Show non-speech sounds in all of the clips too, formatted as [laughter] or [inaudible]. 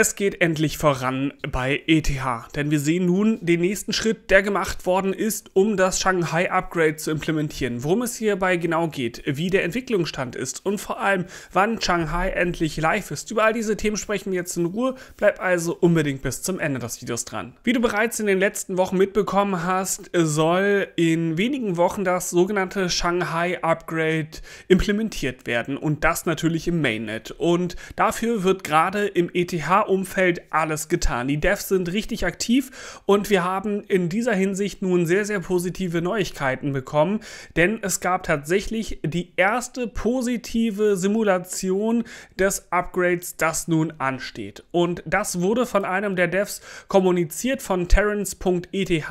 Es geht endlich voran bei ETH, denn wir sehen nun den nächsten Schritt, der gemacht worden ist, um das Shanghai Upgrade zu implementieren. Worum es hierbei genau geht, wie der Entwicklungsstand ist und vor allem, wann Shanghai endlich live ist. Über all diese Themen sprechen wir jetzt in Ruhe, bleib also unbedingt bis zum Ende des Videos dran. Wie du bereits in den letzten Wochen mitbekommen hast, soll in wenigen Wochen das sogenannte Shanghai Upgrade implementiert werden und das natürlich im Mainnet. Und dafür wird gerade im ETH Entwicklerumfeld alles getan. Die Devs sind richtig aktiv und wir haben in dieser Hinsicht nun sehr, sehr positive Neuigkeiten bekommen, denn es gab tatsächlich die erste positive Simulation des Upgrades, das nun ansteht. Und das wurde von einem der Devs kommuniziert von Terence.eth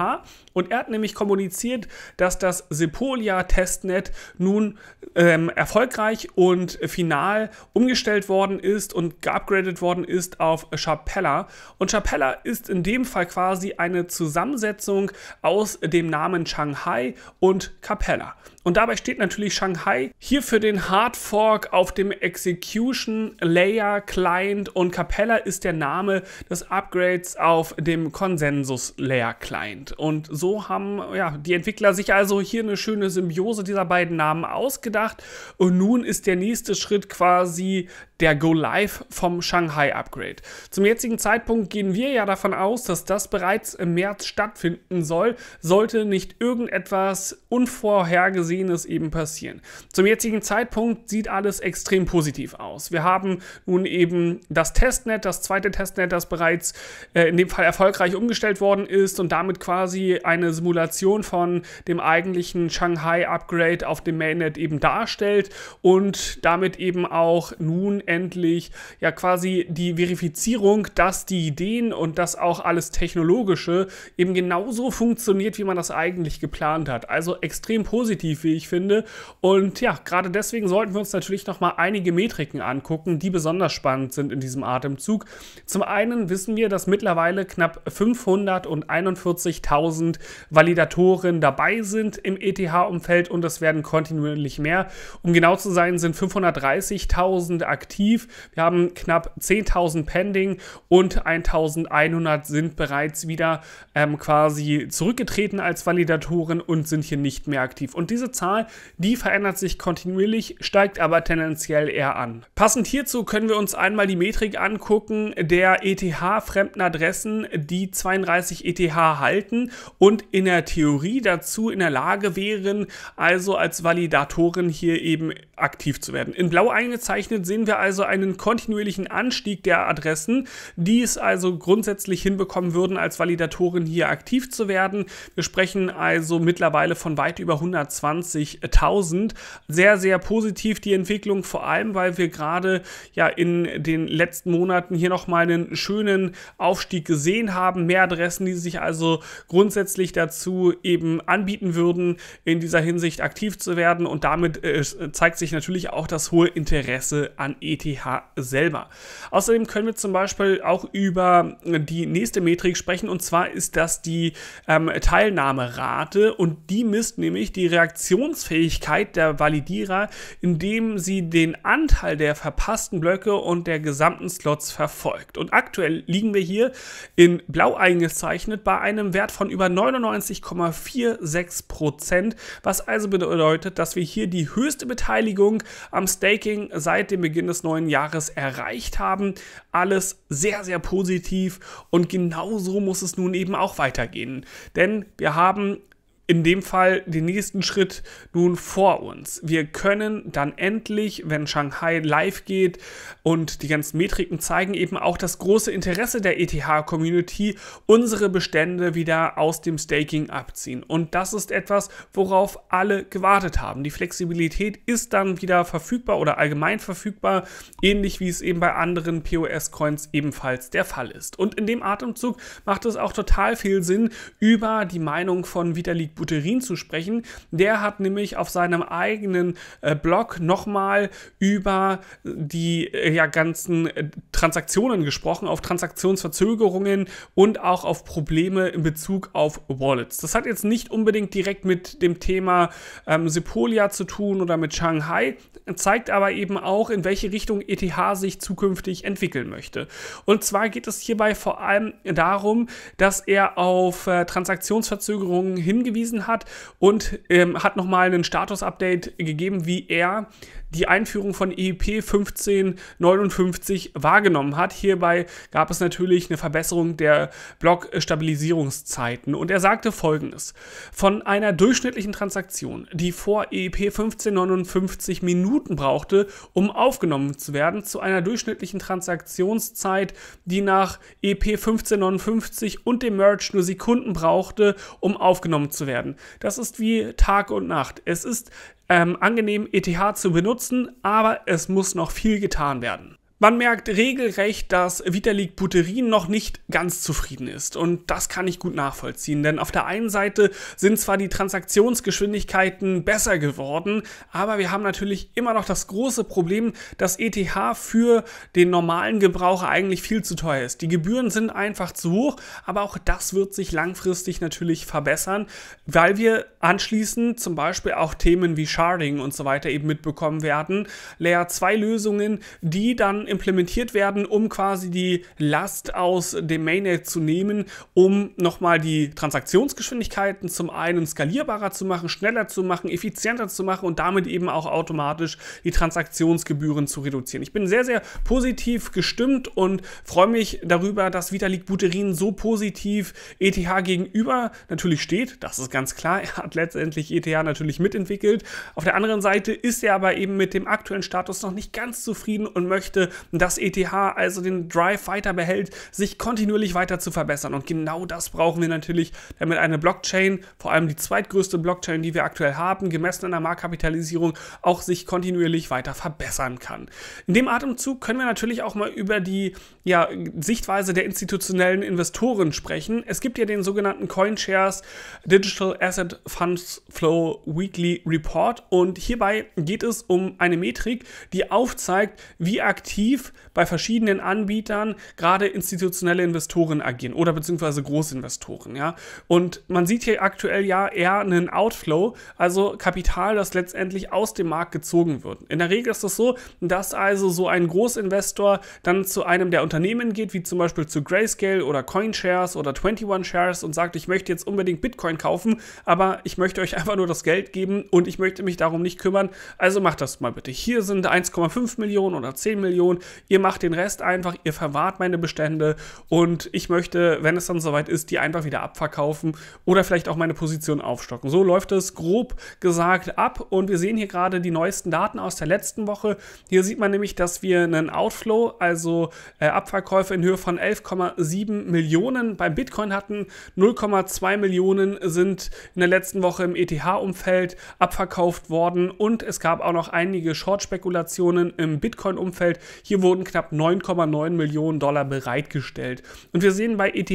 und er hat nämlich kommuniziert, dass das Sepolia-Testnet nun ähm, erfolgreich und final umgestellt worden ist und geupgradet worden ist auf Chapella. Und Chapella ist in dem Fall quasi eine Zusammensetzung aus dem Namen Shanghai und Capella. Und dabei steht natürlich Shanghai hier für den Hard Fork auf dem Execution Layer Client und Capella ist der Name des Upgrades auf dem Consensus Layer Client. Und so haben ja, die Entwickler sich also hier eine schöne Symbiose dieser beiden Namen ausgedacht. Und nun ist der nächste Schritt quasi der Go Live vom Shanghai Upgrade. Zum jetzigen Zeitpunkt gehen wir ja davon aus, dass das bereits im März stattfinden soll, sollte nicht irgendetwas unvorhergesehen es eben passieren. Zum jetzigen Zeitpunkt sieht alles extrem positiv aus. Wir haben nun eben das Testnet, das zweite Testnet, das bereits äh, in dem Fall erfolgreich umgestellt worden ist und damit quasi eine Simulation von dem eigentlichen Shanghai-Upgrade auf dem Mainnet eben darstellt und damit eben auch nun endlich ja quasi die Verifizierung, dass die Ideen und das auch alles Technologische eben genauso funktioniert, wie man das eigentlich geplant hat. Also extrem positiv, wie ich finde. Und ja, gerade deswegen sollten wir uns natürlich nochmal einige Metriken angucken, die besonders spannend sind in diesem Atemzug. Zum einen wissen wir, dass mittlerweile knapp 541.000 Validatoren dabei sind im ETH-Umfeld und das werden kontinuierlich mehr. Um genau zu sein, sind 530.000 aktiv. Wir haben knapp 10.000 pending und 1.100 sind bereits wieder ähm, quasi zurückgetreten als Validatoren und sind hier nicht mehr aktiv. Und diese Zahl, die verändert sich kontinuierlich, steigt aber tendenziell eher an. Passend hierzu können wir uns einmal die Metrik angucken der ETH-fremden Adressen, die 32 ETH halten und in der Theorie dazu in der Lage wären, also als Validatoren hier eben aktiv zu werden. In blau eingezeichnet sehen wir also einen kontinuierlichen Anstieg der Adressen, die es also grundsätzlich hinbekommen würden, als Validatoren hier aktiv zu werden. Wir sprechen also mittlerweile von weit über 120 20.000. Sehr, sehr positiv die Entwicklung, vor allem weil wir gerade ja in den letzten Monaten hier nochmal einen schönen Aufstieg gesehen haben. Mehr Adressen, die sich also grundsätzlich dazu eben anbieten würden, in dieser Hinsicht aktiv zu werden. Und damit äh, zeigt sich natürlich auch das hohe Interesse an ETH selber. Außerdem können wir zum Beispiel auch über die nächste Metrik sprechen und zwar ist das die ähm, Teilnahmerate und die misst nämlich die Reaktion Reaktionsfähigkeit der Validierer, indem sie den Anteil der verpassten Blöcke und der gesamten Slots verfolgt. Und aktuell liegen wir hier in blau eingezeichnet bei einem Wert von über 99,46 Prozent, was also bedeutet, dass wir hier die höchste Beteiligung am Staking seit dem Beginn des neuen Jahres erreicht haben. Alles sehr, sehr positiv und genauso muss es nun eben auch weitergehen. Denn wir haben in dem Fall den nächsten Schritt nun vor uns. Wir können dann endlich, wenn Shanghai live geht und die ganzen Metriken zeigen, eben auch das große Interesse der ETH-Community, unsere Bestände wieder aus dem Staking abziehen. Und das ist etwas, worauf alle gewartet haben. Die Flexibilität ist dann wieder verfügbar oder allgemein verfügbar, ähnlich wie es eben bei anderen POS-Coins ebenfalls der Fall ist. Und in dem Atemzug macht es auch total viel Sinn, über die Meinung von Vitalik Buterin zu sprechen. Der hat nämlich auf seinem eigenen äh, Blog nochmal über die äh, ja, ganzen äh, Transaktionen gesprochen, auf Transaktionsverzögerungen und auch auf Probleme in Bezug auf Wallets. Das hat jetzt nicht unbedingt direkt mit dem Thema ähm, Sepolia zu tun oder mit Shanghai, zeigt aber eben auch, in welche Richtung ETH sich zukünftig entwickeln möchte. Und zwar geht es hierbei vor allem darum, dass er auf äh, Transaktionsverzögerungen hingewiesen bewiesen hat und ähm, hat nochmal ein Status-Update gegeben, wie er die Einführung von EIP 1559 wahrgenommen hat. Hierbei gab es natürlich eine Verbesserung der Blockstabilisierungszeiten. Und er sagte folgendes: Von einer durchschnittlichen Transaktion, die vor EIP 1559 Minuten brauchte, um aufgenommen zu werden, zu einer durchschnittlichen Transaktionszeit, die nach EP 1559 und dem Merge nur Sekunden brauchte, um aufgenommen zu werden. Das ist wie Tag und Nacht. Es ist ähm, angenehm, ETH zu benutzen, aber es muss noch viel getan werden. Man merkt regelrecht, dass Vitalik Buterin noch nicht ganz zufrieden ist. Und das kann ich gut nachvollziehen, denn auf der einen Seite sind zwar die Transaktionsgeschwindigkeiten besser geworden, aber wir haben natürlich immer noch das große Problem, dass ETH für den normalen Gebraucher eigentlich viel zu teuer ist. Die Gebühren sind einfach zu hoch, aber auch das wird sich langfristig natürlich verbessern, weil wir anschließend zum Beispiel auch Themen wie Sharding und so weiter eben mitbekommen werden. Layer 2 Lösungen, die dann implementiert werden, um quasi die Last aus dem Mainnet zu nehmen, um nochmal die Transaktionsgeschwindigkeiten zum einen skalierbarer zu machen, schneller zu machen, effizienter zu machen und damit eben auch automatisch die Transaktionsgebühren zu reduzieren. Ich bin sehr, sehr positiv gestimmt und freue mich darüber, dass Vitalik Buterin so positiv ETH gegenüber natürlich steht. Das ist ganz klar. Er hat letztendlich ETH natürlich mitentwickelt. Auf der anderen Seite ist er aber eben mit dem aktuellen Status noch nicht ganz zufrieden und möchte das ETH, also den Drive, weiter behält, sich kontinuierlich weiter zu verbessern. Und genau das brauchen wir natürlich, damit eine Blockchain, vor allem die zweitgrößte Blockchain, die wir aktuell haben, gemessen an der Marktkapitalisierung, auch sich kontinuierlich weiter verbessern kann. In dem Atemzug können wir natürlich auch mal über die ja, Sichtweise der institutionellen Investoren sprechen. Es gibt ja den sogenannten CoinShares Digital Asset Funds Flow Weekly Report und hierbei geht es um eine Metrik, die aufzeigt, wie aktiv aktiv bei verschiedenen Anbietern gerade institutionelle Investoren agieren oder beziehungsweise Großinvestoren. Ja? Und man sieht hier aktuell ja eher einen Outflow, also Kapital, das letztendlich aus dem Markt gezogen wird. In der Regel ist es das so, dass also so ein Großinvestor dann zu einem der Unternehmen geht, wie zum Beispiel zu Grayscale oder CoinShares oder 21 Shares und sagt, ich möchte jetzt unbedingt Bitcoin kaufen, aber ich möchte euch [laughs] einfach nur das Geld geben und ich möchte mich darum nicht kümmern. Also macht das mal bitte. Hier sind 1,5 Millionen oder 10 Millionen Produktion. Ihr macht den Rest einfach, ihr verwahrt meine Bestände und ich möchte, wenn es dann soweit ist, die einfach wieder abverkaufen oder vielleicht auch meine Position aufstocken. So läuft es grob gesagt ab und wir sehen hier gerade die neuesten Daten aus der letzten Woche. Hier sieht man nämlich, dass wir einen Outflow, also äh, Abverkäufe in Höhe von 11,7 Millionen beim Bitcoin hatten. 0,2 Millionen sind in der letzten Woche im ETH-Umfeld abverkauft worden und es gab auch noch einige Short-Spekulationen im Bitcoin-Umfeld. Hier wurden knapp 9,9 Millionen Dollar bereitgestellt. Und wir sehen bei ETH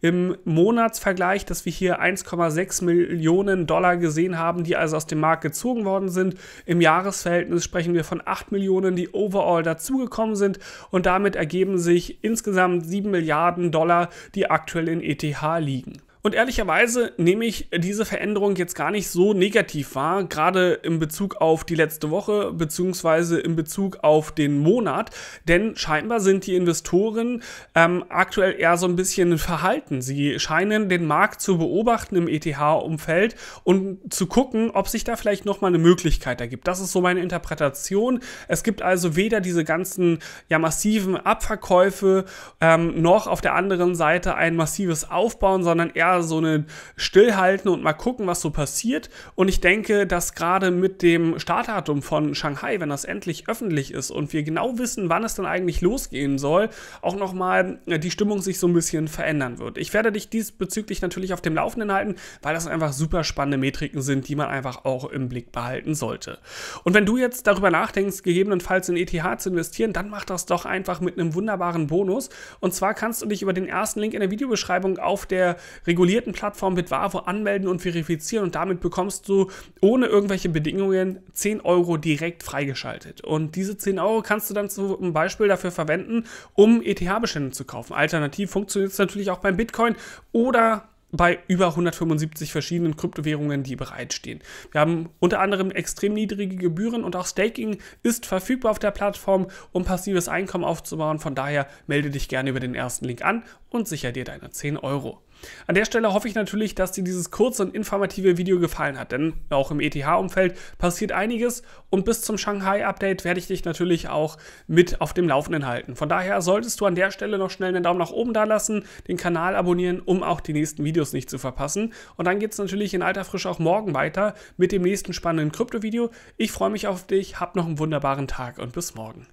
im Monatsvergleich, dass wir hier 1,6 Millionen Dollar gesehen haben, die also aus dem Markt gezogen worden sind. Im Jahresverhältnis sprechen wir von 8 Millionen, die overall dazugekommen sind. Und damit ergeben sich insgesamt 7 Milliarden Dollar, die aktuell in ETH liegen. Und ehrlicherweise nehme ich diese Veränderung jetzt gar nicht so negativ wahr, gerade in Bezug auf die letzte Woche beziehungsweise in Bezug auf den Monat, denn scheinbar sind die Investoren ähm, aktuell eher so ein bisschen verhalten. Sie scheinen den Markt zu beobachten im ETH-Umfeld und zu gucken, ob sich da vielleicht nochmal eine Möglichkeit ergibt. Das ist so meine Interpretation. Es gibt also weder diese ganzen ja, massiven Abverkäufe ähm, noch auf der anderen Seite ein massives Aufbauen, sondern eher so ein Stillhalten und mal gucken, was so passiert. Und ich denke, dass gerade mit dem Startdatum von Shanghai, wenn das endlich öffentlich ist und wir genau wissen, wann es dann eigentlich losgehen soll, auch nochmal äh, die Stimmung sich so ein bisschen verändern wird. Ich werde dich diesbezüglich natürlich auf dem Laufenden halten, weil das einfach super spannende Metriken sind, die man einfach auch im Blick behalten sollte. Und wenn du jetzt darüber nachdenkst, gegebenenfalls in ETH zu investieren, dann mach das doch einfach mit einem wunderbaren Bonus. Und zwar kannst du dich über den ersten Link in der Videobeschreibung auf der regulierten regulierten Plattform Bitwavo anmelden und verifizieren und damit bekommst du ohne irgendwelche Bedingungen 10 Euro direkt freigeschaltet. Und diese 10 Euro kannst du dann zum Beispiel dafür verwenden, um ETH-Bestände zu kaufen. Alternativ funktioniert es natürlich auch beim Bitcoin oder bei über 175 verschiedenen Kryptowährungen, die bereitstehen. Wir haben unter anderem extrem niedrige Gebühren und auch Staking ist verfügbar auf der Plattform, um passives Einkommen aufzubauen. Von daher melde dich gerne über den ersten Link an und sicher dir deine 10 Euro. An der Stelle hoffe ich natürlich, dass dir dieses kurze und informative Video gefallen hat, denn auch im ETH-Umfeld passiert einiges und bis zum Shanghai-Update werde ich dich natürlich auch mit auf dem Laufenden halten. Von daher solltest du an der Stelle noch schnell einen Daumen nach oben da lassen, den Kanal abonnieren, um auch die nächsten Videos nicht zu verpassen. Und dann geht es natürlich in alter Frische auch morgen weiter mit dem nächsten spannenden Krypto-Video. Ich freue mich auf dich, hab noch einen wunderbaren Tag und bis morgen.